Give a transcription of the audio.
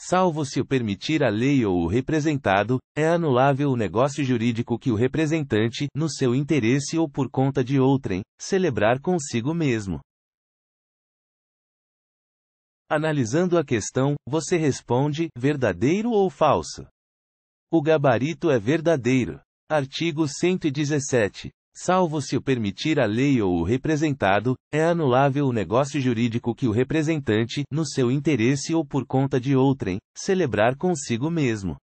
salvo se o permitir a lei ou o representado, é anulável o negócio jurídico que o representante, no seu interesse ou por conta de outrem, celebrar consigo mesmo. Analisando a questão, você responde: verdadeiro ou falso? O gabarito é verdadeiro. Artigo 117 salvo se o permitir a lei ou o representado, é anulável o negócio jurídico que o representante, no seu interesse ou por conta de outrem, celebrar consigo mesmo.